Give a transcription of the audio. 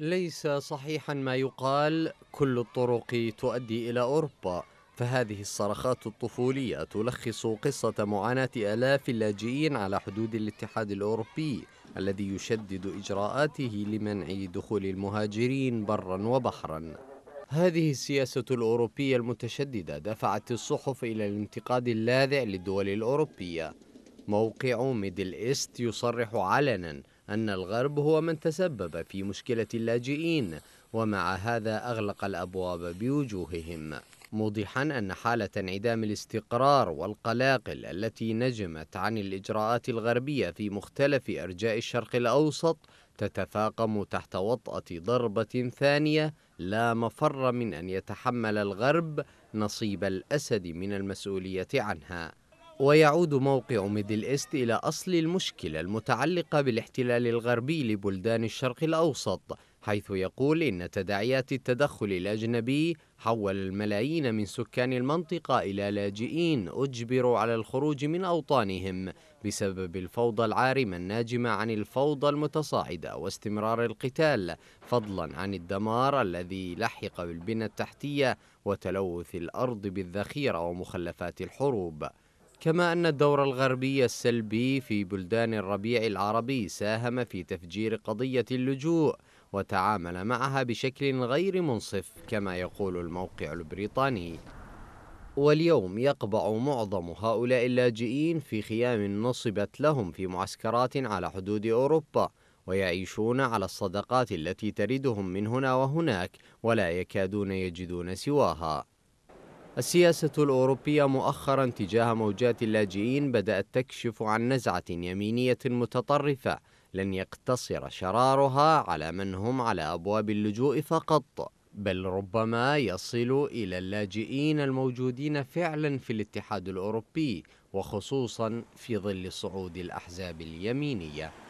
ليس صحيحا ما يقال كل الطرق تؤدي الى اوروبا فهذه الصرخات الطفوليه تلخص قصه معاناه الاف اللاجئين على حدود الاتحاد الاوروبي الذي يشدد اجراءاته لمنع دخول المهاجرين برا وبحرا هذه السياسة الأوروبية المتشددة دفعت الصحف إلى الانتقاد اللاذع للدول الأوروبية موقع ميدل إيست يصرح علنا أن الغرب هو من تسبب في مشكلة اللاجئين ومع هذا أغلق الأبواب بوجوههم موضحا أن حالة انعدام الاستقرار والقلاقل التي نجمت عن الإجراءات الغربية في مختلف أرجاء الشرق الأوسط تتفاقم تحت وطأة ضربة ثانية لا مفر من أن يتحمل الغرب نصيب الأسد من المسؤولية عنها ويعود موقع ميدل إيست إلى أصل المشكلة المتعلقة بالاحتلال الغربي لبلدان الشرق الأوسط حيث يقول إن تداعيات التدخل الأجنبي حول الملايين من سكان المنطقة إلى لاجئين أجبروا على الخروج من أوطانهم بسبب الفوضى العارمة الناجمة عن الفوضى المتصاعدة واستمرار القتال فضلا عن الدمار الذي لحق بالبنى التحتية وتلوث الأرض بالذخيرة ومخلفات الحروب كما أن الدور الغربي السلبي في بلدان الربيع العربي ساهم في تفجير قضية اللجوء وتعامل معها بشكل غير منصف كما يقول الموقع البريطاني واليوم يقبع معظم هؤلاء اللاجئين في خيام نصبت لهم في معسكرات على حدود أوروبا ويعيشون على الصدقات التي تردهم من هنا وهناك ولا يكادون يجدون سواها السياسة الأوروبية مؤخرا تجاه موجات اللاجئين بدأت تكشف عن نزعة يمينية متطرفة لن يقتصر شرارها على من هم على أبواب اللجوء فقط بل ربما يصل إلى اللاجئين الموجودين فعلا في الاتحاد الأوروبي وخصوصا في ظل صعود الأحزاب اليمينية